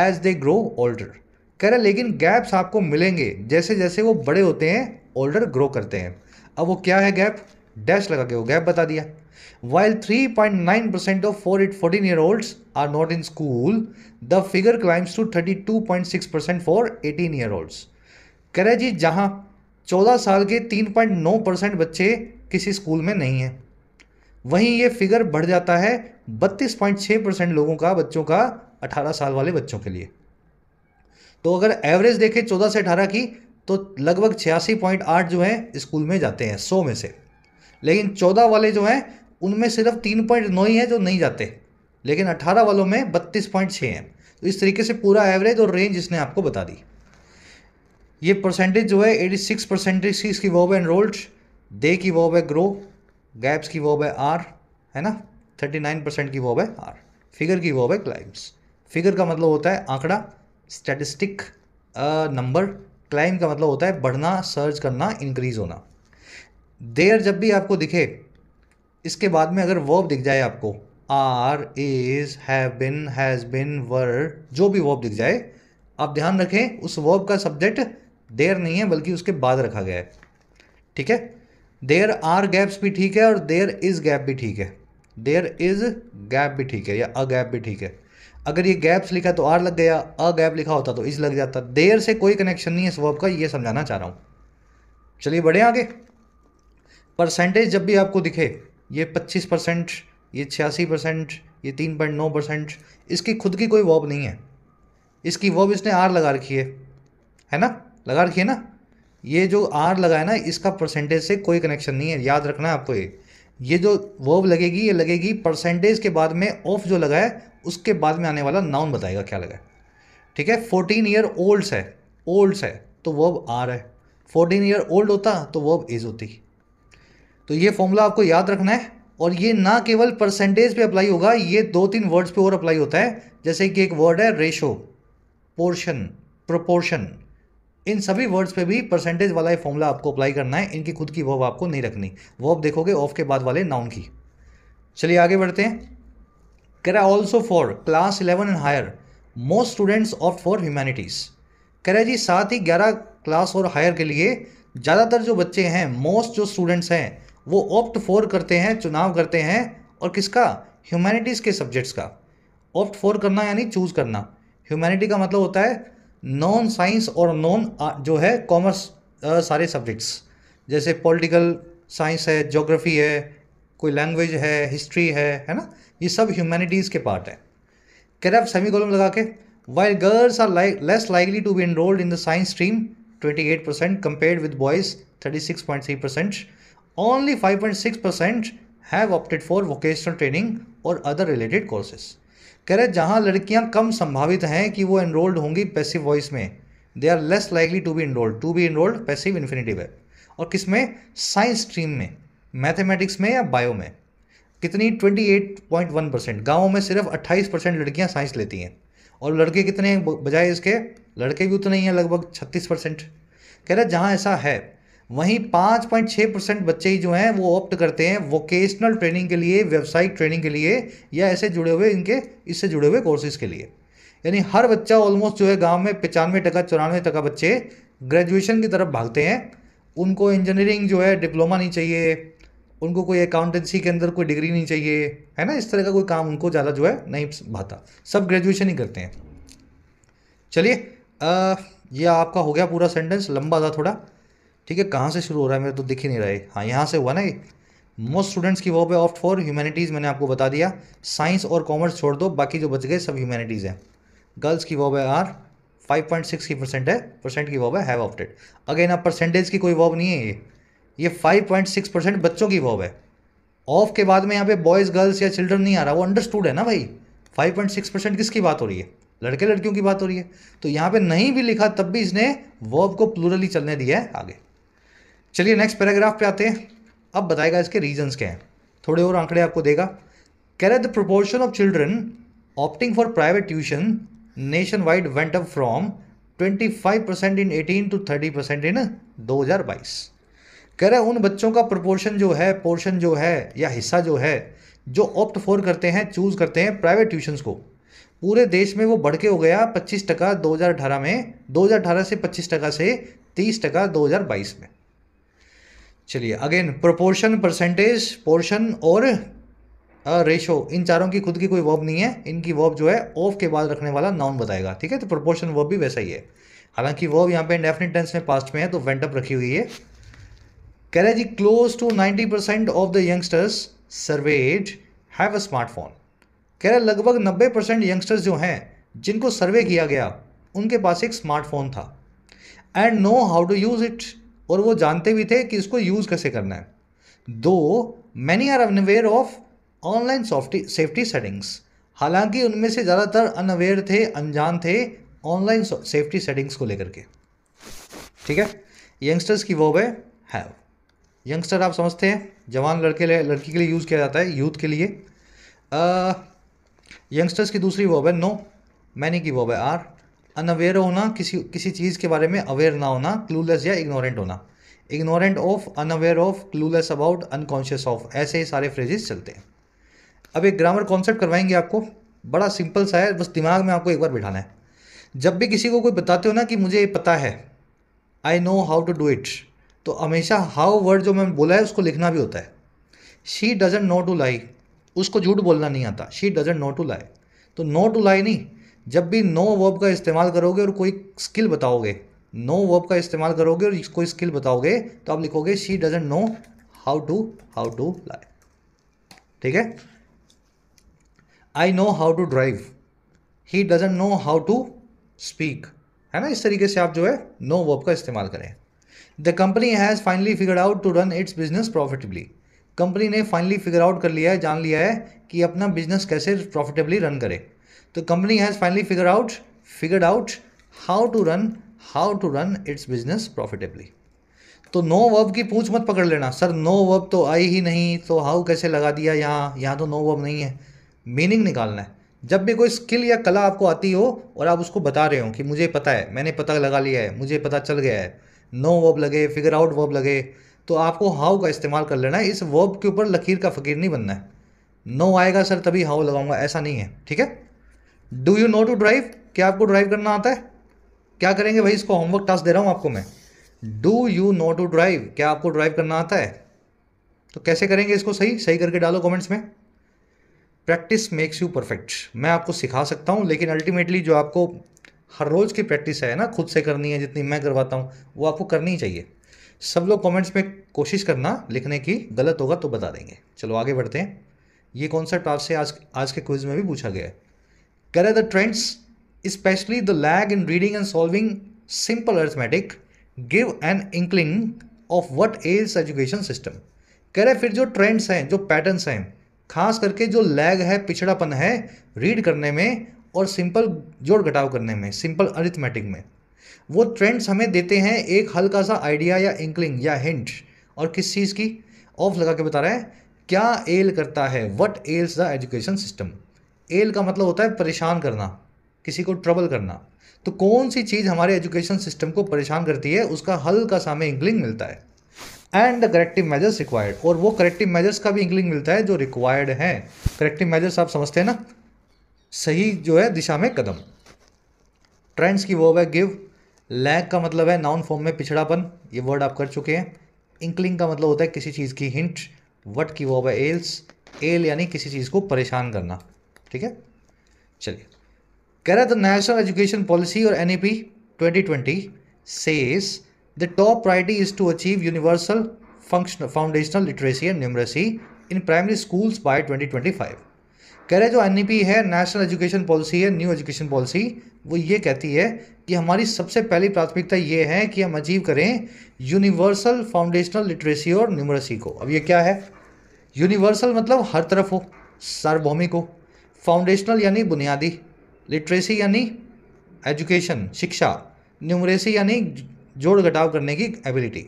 as they grow older कह रहे लेकिन गैप्स आपको मिलेंगे जैसे जैसे वो बड़े होते हैं ओल्डर ग्रो करते हैं अब वो क्या है गैप डैश लगा के वो गैप बता दिया While 3.9% of 14 year olds are not in school, the figure climbs to 32.6% for 18 year olds. कह रहे जी जहाँ 14 साल के 3.9 परसेंट बच्चे किसी स्कूल में नहीं हैं वहीं ये फिगर बढ़ जाता है 32.6 परसेंट लोगों का बच्चों का 18 साल वाले बच्चों के लिए तो अगर एवरेज देखें 14 से 18 की तो लगभग छियासी पॉइंट आठ जो हैं स्कूल में जाते हैं सौ में से लेकिन चौदह वाले जो हैं उनमें सिर्फ तीन पॉइंट नौ ही हैं जो नहीं जाते लेकिन अट्ठारह वालों में बत्तीस पॉइंट छः हैं तो इस तरीके से पूरा एवरेज और रेंज इसने आपको बता दी ये परसेंटेज जो है एटी सिक्स परसेंटेज की इसकी वॉब है एनरोल्ड दे की वॉब है ग्रो गैप्स की वॉब है आर है ना थर्टी नाइन परसेंट की वॉब है आर फिगर की वॉब है क्लाइम्स फिगर का मतलब होता है आंकड़ा स्टैटिस्टिक नंबर क्लाइम का मतलब होता है बढ़ना सर्च करना इंक्रीज होना देयर जब भी आपको दिखे इसके बाद में अगर वर्ब दिख जाए आपको are is have been has been were जो भी वर्ब दिख जाए आप ध्यान रखें उस वर्ब का सब्जेक्ट देर नहीं है बल्कि उसके बाद रखा गया है ठीक है देर आर गैप्स भी ठीक है और देर इज़ गैप भी ठीक है देर इज़ गैप भी ठीक है या अ गैप भी ठीक है अगर ये गैप्स लिखा तो आर लग गया अ गैप लिखा होता तो इज लग जाता देर से कोई कनेक्शन नहीं है इस वर्ब का ये समझाना चाह रहा हूँ चलिए बढ़े आगे परसेंटेज जब भी आपको दिखे ये पच्चीस परसेंट ये छियासी परसेंट ये तीन पॉइंट नौ परसेंट इसकी खुद की कोई वॉब नहीं है इसकी वॉब इसने आर लगा रखी है है ना लगा रखी है ना ये जो आर लगा है ना इसका परसेंटेज से कोई कनेक्शन नहीं है याद रखना है आपको ये ये जो वॉब लगेगी ये लगेगी परसेंटेज के बाद में ऑफ जो लगा है उसके बाद में आने वाला नाउन बताएगा क्या लगा है ठीक है फोर्टीन ईयर ओल्ड्स है ओल्ड्स है तो वॉब आर है फोर्टीन ईयर ओल्ड होता तो वॉब इज होती तो ये फॉर्मूला आपको याद रखना है और ये ना केवल परसेंटेज पे अप्लाई होगा ये दो तीन वर्ड्स पे और अप्लाई होता है जैसे कि एक वर्ड है रेशो पोर्शन प्रोपोर्शन इन सभी वर्ड्स पे भी परसेंटेज वाला ये फॉर्मूला आपको अप्लाई करना है इनकी खुद की वर्ब आपको नहीं रखनी वर्ब देखोगे ऑफ के बाद वाले नाउन की चलिए आगे बढ़ते हैं कह रहा also for class eleven and higher most students of for humanities कह रहे जी साथ ही ग्यारह क्लास और हायर के लिए ज़्यादातर जो बच्चे हैं मोस्ट जो स्टूडेंट्स हैं वो ऑप्ट फोर करते हैं चुनाव करते हैं और किसका ह्यूमैनिटीज़ के सब्जेक्ट्स का ऑप्ट फोर करना यानी चूज़ करना ह्यूमैनिटी का मतलब होता है नॉन साइंस और नॉन जो है कॉमर्स सारे सब्जेक्ट्स जैसे पॉलिटिकल साइंस है जोग्राफी है कोई लैंग्वेज है हिस्ट्री है है ना ये सब ह्यूमैनिटीज़ के पार्ट है कह रहे आप सेमी कॉलम लगा के while girls are like less likely to be enrolled in the science stream twenty eight percent with boys thirty six point three percent only 5.6% have opted for vocational training और other related courses कह रहे जहाँ लड़कियाँ कम संभावित हैं कि वो enrolled होंगी पैसिव वॉइस में they are less likely to be enrolled to be enrolled passive infinitive है और किस में साइंस स्ट्रीम में मैथमेटिक्स में या बायो में कितनी 28.1 परसेंट गाँवों में सिर्फ 28 परसेंट लड़कियाँ साइंस लेती हैं और लड़के कितने बजाय इसके लड़के भी उतने ही हैं लगभग 36 परसेंट कह रहे जहाँ ऐसा है वहीं पाँच पॉइंट छः परसेंट बच्चे ही जो हैं वो ऑप्ट करते हैं वोकेशनल ट्रेनिंग के लिए व्यावसायिक ट्रेनिंग के लिए या ऐसे जुड़े हुए इनके इससे जुड़े हुए कोर्सेज के लिए यानी हर बच्चा ऑलमोस्ट जो है गांव में पचानवे टका चौरानवे टका बच्चे ग्रेजुएशन की तरफ भागते हैं उनको इंजीनियरिंग जो है डिप्लोमा नहीं चाहिए उनको कोई अकाउंटेंसी के अंदर कोई डिग्री नहीं चाहिए है ना इस तरह का कोई काम उनको ज़्यादा जो है नहीं भाता सब ग्रेजुएशन ही करते हैं चलिए ये आपका हो गया पूरा सेंटेंस लंबा था थोड़ा ठीक है कहाँ से शुरू हो रहा है मेरे तो दिख ही नहीं रहा है हाँ यहाँ से हुआ ना ये मोस्ट स्टूडेंट्स की वो पे ऑफ्ट फॉर ह्यूमैनिटीज़ मैंने आपको बता दिया साइंस और कॉमर्स छोड़ दो बाकी जो बच गए सब ह्यूमैनिटीज़ हैं गर्ल्स की वो पे आर 5.6 की परसेंट है परसेंट की वॉब हैव ऑप्टेड अगेन अब परसेंटेज की कोई वॉब नहीं है ये ये 5.6 परसेंट बच्चों की वॉब है ऑफ के बाद में यहाँ पे बॉयज़ गर्ल्स या चिल्ड्रन नहीं आ रहा वो अंडरस्टूड है ना भाई 5.6 परसेंट किसकी बात हो रही है लड़के लड़कियों की बात हो रही है तो यहाँ पे नहीं भी लिखा तब भी इसने वॉब को प्लूरली चलने दिया है आगे चलिए नेक्स्ट पैराग्राफ पे आते हैं अब बताएगा इसके रीजंस क्या हैं थोड़े और आंकड़े आपको देगा कह रहे the proportion of children opting for private tuition nationwide went up from 25 percent in 18 to 30 percent in 2022 कह रहे उन बच्चों का प्रोपोर्शन जो है पोर्शन जो है या हिस्सा जो है जो ऑप्ट फॉर करते हैं चूज़ करते हैं प्राइवेट ट्यूशन्स को पूरे देश में वो बढ़ के हो गया पच्चीस टका दो में 2018 से पच्चीस टका से तीस टका दो में चलिए अगेन प्रोपोर्शन परसेंटेज पोर्शन और रेशो इन चारों की खुद की कोई वर्ब नहीं है इनकी वर्ब जो है ऑफ के बाद रखने वाला नाउन बताएगा ठीक है तो प्रोपोर्शन वर्ब भी वैसा ही है हालांकि वर्ब यहाँ पे डेफिनेट टेंस में पास्ट में है तो वेंटअप रखी हुई है कह रहे जी close to ninety percent of the youngsters surveyed have a smartphone कह रहे लगभग नब्बे परसेंट यंगस्टर्स जो हैं जिनको सर्वे किया गया उनके पास एक स्मार्टफोन था and know how to use it और वो जानते भी थे कि इसको यूज़ कैसे करना है though many are unaware of online softy safety settings हालांकि उनमें से ज़्यादातर अनअवेयर थे अनजान थे ऑनलाइन सेफ्टी सेटिंग्स को लेकर के ठीक है यंगस्टर्स की वो है हैव यंगस्टर आप समझते हैं जवान लड़के लड़की के लिए यूज़ किया जाता है यूथ के लिए यंगस्टर्स की दूसरी वॉब है नो मैनी की वॉब है आर अनअवेयर होना किसी किसी चीज़ के बारे में अवेयर ना होना क्लूलेस या इग्नोरेंट होना ignorant of unaware of clueless about unconscious of ऐसे ही सारे फ्रेजेस चलते हैं अब एक ग्रामर कॉन्सेप्ट करवाएंगे आपको बड़ा सिंपल सा है बस दिमाग में आपको एक बार बिठाना है जब भी किसी को कोई बताते हो ना कि मुझे ये पता है I know how to do it तो हमेशा हाउ वर्ड जो मैंने बोला है उसको लिखना भी होता है she doesn't know to lie उसको झूठ बोलना नहीं आता she doesn't know to lie तो नो टू लाई नहीं जब भी नो वर्ब का इस्तेमाल करोगे और कोई स्किल बताओगे नो वर्ब का इस्तेमाल करोगे और कोई स्किल बताओगे तो आप लिखोगे she doesn't know how to how to lie ठीक है I know how to drive he doesn't know how to speak है ना इस तरीके से आप जो है नो वर्ब का इस्तेमाल करें the company has finally figure out to run its business profitably company ने फाइनली फिगर आउट कर लिया है जान लिया है कि अपना बिजनेस कैसे प्रॉफिटेबली रन करें तो company has finally figure out figure out how to run how to run its business profitably तो नो वर्ब की पूछ मत पकड़ लेना सर नो वर्ब तो आई ही नहीं तो हाउ कैसे लगा दिया यहाँ यहाँ तो नो वर्ब नहीं है मीनिंग निकालना है जब भी कोई स्किल या कला आपको आती हो और आप उसको बता रहे हो कि मुझे पता है मैंने पता लगा लिया है मुझे पता चल गया है नो वर्ब लगे फिगर आउट वर्ब लगे तो आपको हाउ का इस्तेमाल कर लेना है इस वर्ब के ऊपर लकीर का फ़कीर नहीं बनना है नो आएगा सर तभी हाउ लगाऊंगा ऐसा नहीं है ठीक है do you know to drive क्या आपको ड्राइव करना आता है क्या करेंगे भाई इसको होमवर्क टास्क दे रहा हूँ आपको मैं do you know to drive क्या आपको ड्राइव करना आता है तो कैसे करेंगे इसको सही सही करके डालो कमेंट्स में प्रैक्टिस मेक्स यू परफेक्ट मैं आपको सिखा सकता हूँ लेकिन अल्टीमेटली जो आपको हर रोज़ की प्रैक्टिस है ना खुद से करनी है जितनी मैं करवाता हूँ वो आपको करनी ही चाहिए सब लोग कमेंट्स में कोशिश करना लिखने की गलत होगा तो बता देंगे चलो आगे बढ़ते हैं ये कॉन्सेप्ट आपसे आज आज के क्विज में भी पूछा गया है कह रहे the trends specially the lag in reading and solving simple arithmetic give an inkling of what is education system कह रहे फिर जो ट्रेंड्स हैं जो पैटर्न्स हैं खास करके जो लैग है पिछड़ापन है रीड करने में और सिंपल जोड़ घटाव करने में सिंपल अरिथमेटिक में वो ट्रेंड्स हमें देते हैं एक हल्का सा आइडिया या इंकलिंग या हिंट और किस चीज़ की ऑफ लगा के बता रहा है क्या एल करता है what ails the education system ail का मतलब होता है परेशान करना किसी को ट्रबल करना तो कौन सी चीज़ हमारे एजुकेशन सिस्टम को परेशान करती है उसका हल का सामने इंग्लिंग मिलता है and the corrective measures required और वो करेक्टिव मेजर्स का भी इंग्लिंग मिलता है जो रिक्वायर्ड है करेक्टिव मेजर्स आप समझते हैं ना सही जो है दिशा में कदम ट्रेंड्स की वर्ब है गिव लैग का मतलब है नाउन फॉर्म में पिछड़ापन ये वर्ड आप कर चुके हैं इंकलिंग का मतलब होता है किसी चीज़ की हिंट वट की वर्ब है एल्स एल यानी किसी चीज़ को परेशान करना ठीक है चलिए कह रहा द नेशनल एजुकेशन पॉलिसी और N E P twenty twenty says the top priority is to achieve universal function foundational literacy and numeracy in primary schools by 2025 कह रहे जो एन है नेशनल एजुकेशन पॉलिसी है न्यू एजुकेशन पॉलिसी वो ये कहती है कि हमारी सबसे पहली प्राथमिकता ये है कि हम अचीव करें यूनिवर्सल फाउंडेशनल लिटरेसी और न्यूमरेसी को अब ये क्या है यूनिवर्सल मतलब हर तरफ हो सार्वभौमिक हो फाउंडेशनल यानी बुनियादी लिटरेसी यानी एजुकेशन शिक्षा न्यूमरेसी यानी जोड़ घटाव करने की एबिलिटी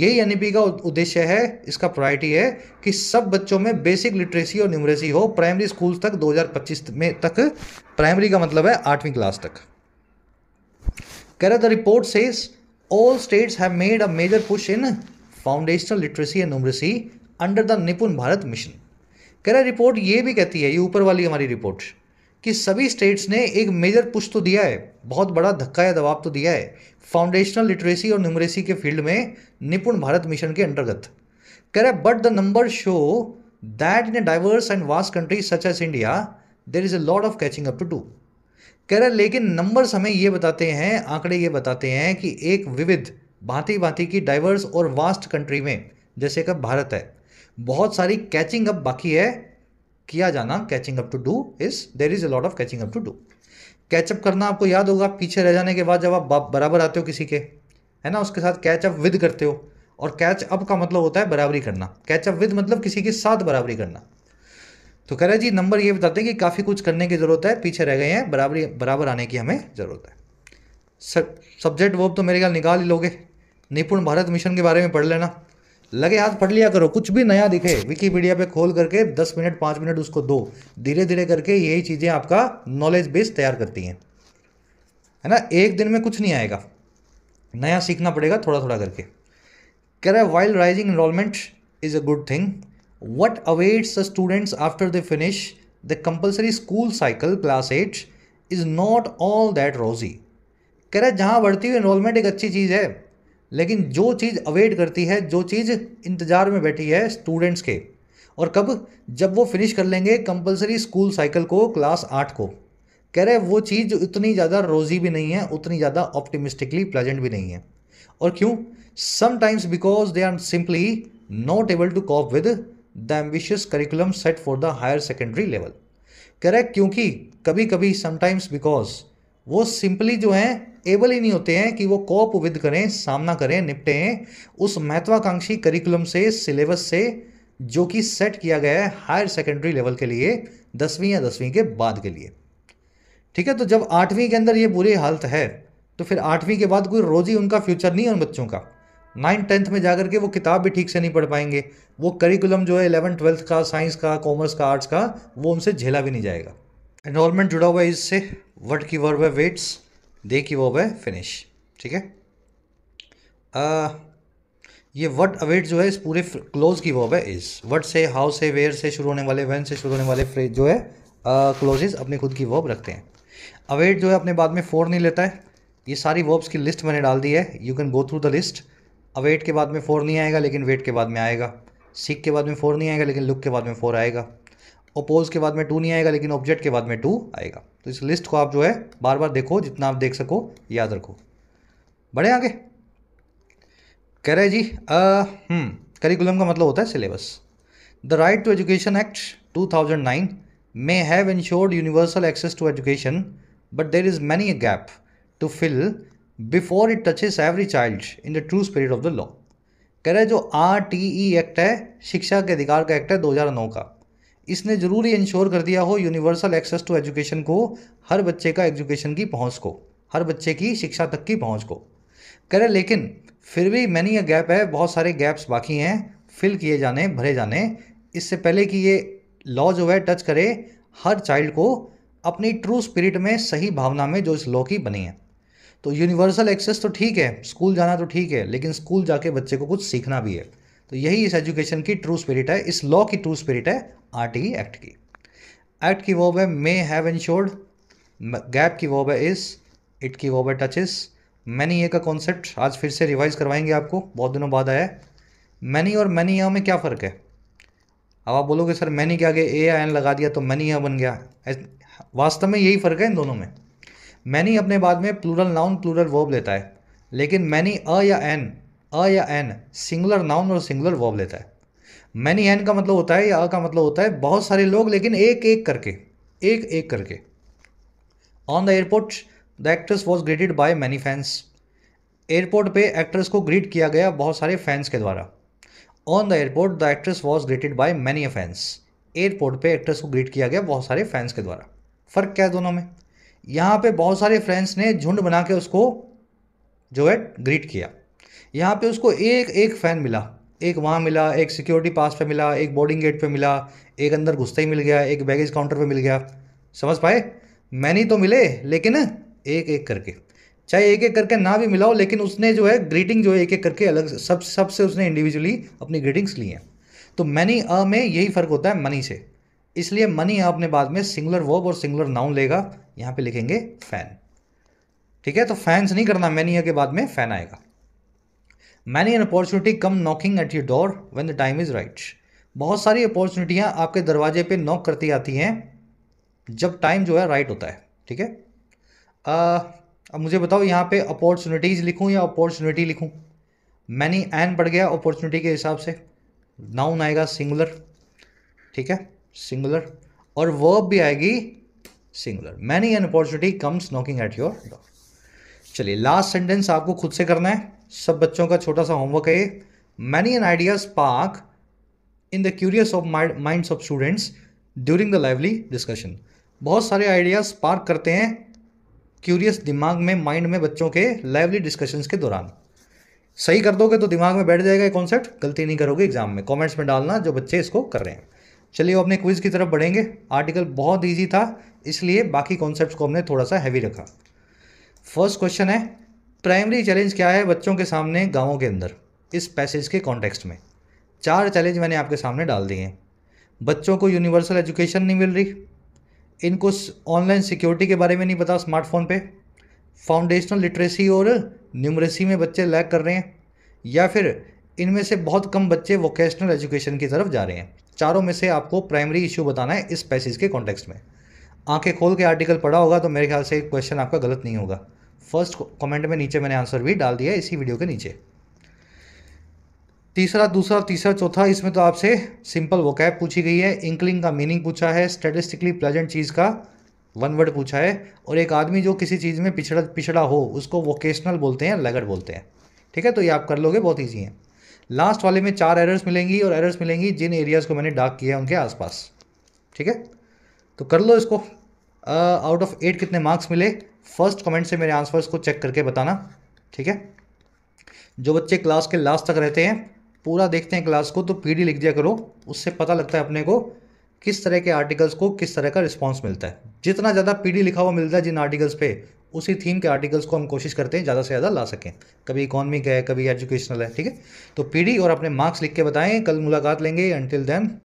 यही एन का उद्देश्य है इसका प्रायोरिटी है कि सब बच्चों में बेसिक लिटरेसी और न्यूमरेसी हो प्राइमरी स्कूल तक 2025 में तक प्राइमरी का मतलब है आठवीं क्लास तक कह रहे the report says all states have made a major push in foundational literacy and numeracy under the Nipun Bharat mission कह रहा रिपोर्ट ये भी कहती है ये ऊपर वाली हमारी रिपोर्ट कि सभी स्टेट्स ने एक मेजर पुश तो दिया है बहुत बड़ा धक्का या दबाव तो दिया है फाउंडेशनल लिटरेसी और न्यूमरेसी के फील्ड में निपुण भारत मिशन के अंतर्गत कह रहा है but the number show that in a diverse and vast country such as India there is a lot of catching up to do कह रहा है लेकिन नंबर्स हमें ये बताते हैं आंकड़े ये बताते हैं कि एक विविध भांति भांति की डाइवर्स और वास्ट कंट्री में जैसे का भारत है बहुत सारी कैचिंग अप बाकी है किया जाना catching up to do is there is a lot of catching up to do catch up करना आपको याद होगा पीछे रह जाने के बाद जब आप बराबर आते हो किसी के है ना उसके साथ कैच अप विद करते हो और कैच अप का मतलब होता है बराबरी करना कैच अप विद मतलब किसी के साथ बराबरी करना तो कह रहे जी नंबर ये बताते हैं कि काफ़ी कुछ करने की ज़रूरत है पीछे रह गए हैं बराबरी बराबर आने की हमें ज़रूरत है सब्जेक्ट वर्ब तो मेरे ख्याल निकाल ही लोगे निपुण भारत मिशन के बारे में पढ़ लेना लगे हाथ पढ़ लिया करो कुछ भी नया दिखे विकीपीडिया पे खोल करके दस मिनट पाँच मिनट उसको दो धीरे धीरे करके यही चीज़ें आपका नॉलेज बेस तैयार करती हैं है ना एक दिन में कुछ नहीं आएगा नया सीखना पड़ेगा थोड़ा थोड़ा करके कह रहा है while rising enrolment is a good thing what awaits the students after the finish the compulsory school cycle class eight is not all that rosy कह रहा है जहाँ बढ़ती हुई इनरोलमेंट एक अच्छी चीज़ है लेकिन जो चीज़ अवेट करती है जो चीज़ इंतज़ार में बैठी है स्टूडेंट्स के और कब जब वो फिनिश कर लेंगे कंपलसरी स्कूल साइकिल को क्लास आठ को कह रहे वो चीज़ जो इतनी ज़्यादा रोजी भी नहीं है उतनी ज़्यादा ऑप्टिमिस्टिकली प्लेजेंट भी नहीं है और क्यों sometimes because they are simply not able to cope with the ambitious curriculum set for the higher secondary level कह रहे क्योंकि कभी कभी समटाइम्स बिकॉज वो सिंपली जो हैं एबल ही नहीं होते हैं कि वो कॉप विद करें सामना करें निपटें उस महत्वाकांक्षी करिकुलम से सिलेबस से जो कि सेट किया गया है हायर सेकेंडरी लेवल के लिए दसवीं या दसवीं के बाद के लिए ठीक है तो जब आठवीं के अंदर ये बुरी हालत है तो फिर आठवीं के बाद कोई रोज़ी उनका फ्यूचर नहीं है उन बच्चों का नाइन्थ टेंथ में जाकर के वो किताब भी ठीक से नहीं पढ़ पाएंगे वो करिकुलम जो है इलेवन ट्वेल्थ का साइंस का कॉमर्स का आर्ट्स का वो उनसे झेला भी नहीं जाएगा एनरोलमेंट जुड़ा हुआ है इससे वर्ड की वर्ब है वेट्स दे की वो है फिनिश ठीक है आ, ये वर्ड अवेट जो है इस पूरे क्लोज की वॉब है इस वर्ड से हाउ से वेयर से शुरू होने वाले वेन से शुरू होने वाले फ्रेज जो है क्लोजेज अपने खुद की वॉब रखते हैं अवेट जो है अपने बाद में फोर नहीं लेता है ये सारी वॉब्स की लिस्ट मैंने डाल दी है you can go through the list await के बाद में फोर नहीं आएगा लेकिन वेट के बाद में आएगा सीख के बाद में फोर नहीं आएगा लेकिन लुक के बाद में फोर आएगा ओपोज के बाद में टू नहीं आएगा लेकिन ऑब्जेक्ट के बाद में टू आएगा तो इस लिस्ट को आप जो है बार बार देखो जितना आप देख सको याद रखो बढ़े आगे कह रहे जी करिकुलम हम्म, का मतलब होता है syllabus the right to education act 2009 may have ensured universal access to education but there is many a gap to fill before it touches every child in the true spirit of the law कह रहे जो R T E act है शिक्षा के अधिकार का act है 2009 का इसने ज़रूर इंश्योर कर दिया हो यूनिवर्सल एक्सेस टू एजुकेशन को हर बच्चे का एजुकेशन की पहुंच को हर बच्चे की शिक्षा तक की पहुंच को करें लेकिन फिर भी मैनी यह गैप है बहुत सारे गैप्स बाकी हैं फिल किए जाने भरे जाने इससे पहले कि ये लॉ जो है टच करे हर चाइल्ड को अपनी ट्रू स्पिरिट में सही भावना में जो इस लॉ की बनी है तो यूनिवर्सल एक्सेस तो ठीक है स्कूल जाना तो ठीक है लेकिन स्कूल जाके बच्चे को कुछ सीखना भी है तो यही इस एजुकेशन की ट्रू स्पिरिट है इस लॉ की ट्रू स्पिरिट है आर एक्ट e की एक्ट की वॉब है मे हैव इंश्योर्ड गैप की वॉब है इस इट की वॉब है टच इस मैनी ये का कॉन्सेप्ट आज फिर से रिवाइज करवाएंगे आपको बहुत दिनों बाद आया है मैनी और मैनी या में क्या फ़र्क है अब आप बोलोगे सर मैनी के आगे ए या एन लगा दिया तो मैनी या बन गया वास्तव में यही फ़र्क है इन दोनों में मैनी अपने बाद में प्लूरल नाउन प्लूरल वर्ब लेता है लेकिन मैनी अ या एन अ या एन सिंगुलर नाउन और सिंगुलर वर्ब लेता है मैनी एन का मतलब होता है या अ का मतलब होता है बहुत सारे लोग लेकिन एक एक करके एक एक करके on the airport the actress was greeted by many fans airport पे एक्ट्रेस को ग्रीट किया गया बहुत सारे फैंस के द्वारा on the airport the actress was greeted by many fans airport पे एक्ट्रेस को ग्रीट किया गया बहुत सारे फैंस के द्वारा फ़र्क क्या है दोनों में यहाँ पे बहुत सारे फ्रेंड्स ने झुंड बना के उसको जो है ग्रीट किया यहाँ पे उसको एक एक फ़ैन मिला एक वहाँ मिला एक सिक्योरिटी पास पे मिला एक बोर्डिंग गेट पे मिला एक अंदर घुसते ही मिल गया एक बैगेज काउंटर पे मिल गया समझ पाए मैनी तो मिले लेकिन एक एक करके चाहे एक एक करके ना भी मिला हो लेकिन उसने जो है ग्रीटिंग जो है एक एक करके अलग सब सबसे उसने इंडिविजुअली अपनी ग्रीटिंग्स ली हैं तो मैनी अ में यही फ़र्क होता है मनी से इसलिए मनी आपने बाद में सिंगुलर वर्ब और सिंगुलर नाउन लेगा यहाँ पे लिखेंगे फ़ैन ठीक है तो फैंस नहीं करना मैनी के बाद में फ़ैन आएगा many an opportunity come knocking at your door when the time is right बहुत सारी अपॉर्चुनिटियाँ आपके दरवाजे पर नॉक करती आती हैं जब टाइम जो है राइट होता है ठीक है अब मुझे बताओ यहाँ पे अपॉर्चुनिटीज़ लिखूँ या अपॉर्चुनिटी लिखूँ मैनी एन बढ़ गया अपॉर्चुनिटी के हिसाब से नाउन आएगा सिंगुलर ठीक है सिंगुलर और वर्ब भी आएगी singular many an opportunity comes knocking at your door चलिए लास्ट सेंटेंस आपको खुद से करना है सब बच्चों का छोटा सा होमवर्क है many an idea spark in the curious of minds of students during the lively discussion बहुत सारे आइडियाज़ पार्क करते हैं क्यूरियस दिमाग में माइंड में बच्चों के लाइवली डिस्कशंस के दौरान सही कर दोगे तो दिमाग में बैठ जाएगा ये कॉन्सेप्ट गलती नहीं करोगे एग्जाम में कमेंट्स में डालना जो बच्चे इसको कर रहे हैं चलिए अपने क्विज़ की तरफ बढ़ेंगे आर्टिकल बहुत ईजी था इसलिए बाकी कॉन्सेप्ट को हमने थोड़ा सा हैवी रखा फर्स्ट क्वेश्चन है प्राइमरी चैलेंज क्या है बच्चों के सामने गाँवों के अंदर इस पैसेज के कॉन्टेक्स्ट में चार चैलेंज मैंने आपके सामने डाल दिए हैं बच्चों को यूनिवर्सल एजुकेशन नहीं मिल रही इनको ऑनलाइन सिक्योरिटी के बारे में नहीं पता स्मार्टफोन पे फाउंडेशनल लिटरेसी और न्यूमरेसी में बच्चे लैग कर रहे हैं या फिर इनमें से बहुत कम बच्चे वोकेशनल एजुकेशन की तरफ जा रहे हैं चारों में से आपको प्राइमरी इशू बताना है इस पैसेज के कॉन्टेक्स्ट में आंखें खोल के आर्टिकल पढ़ा होगा तो मेरे ख्याल से क्वेश्चन आपका गलत नहीं होगा फर्स्ट कमेंट में नीचे मैंने आंसर भी डाल दिया इसी वीडियो के नीचे तीसरा दूसरा और तीसरा चौथा इसमें तो आपसे सिंपल वोकैब पूछी गई है इंकलिंग का मीनिंग पूछा है स्टेटिस्टिकली प्लेजेंट चीज़ का वन वर्ड पूछा है और एक आदमी जो किसी चीज़ में पिछड़ा पिछड़ा हो उसको वोकेशनल बोलते हैं लगड़ बोलते हैं ठीक है तो ये आप कर लोगे बहुत ईजी है लास्ट वाले में चार एरर्स मिलेंगी और एरर्स मिलेंगी जिन एरियाज़ को मैंने डार्क किया है उनके आसपास ठीक है तो कर लो इसको आउट ऑफ एट कितने मार्क्स मिले फर्स्ट कमेंट से मेरे आंसर्स को चेक करके बताना ठीक है जो बच्चे क्लास के लास्ट तक रहते हैं पूरा देखते हैं क्लास को तो पीडी लिख दिया करो उससे पता लगता है अपने को किस तरह के आर्टिकल्स को किस तरह का रिस्पॉन्स मिलता है जितना ज़्यादा पीडी लिखा हुआ मिलता है जिन आर्टिकल्स पे उसी थीम के आर्टिकल्स को हम कोशिश करते हैं ज़्यादा से ज़्यादा ला सकें कभी इकोनॉमिक है कभी एजुकेशनल है ठीक है तो पीडी और अपने मार्क्स लिख के बताएं कल मुलाकात लेंगे अंटिल देन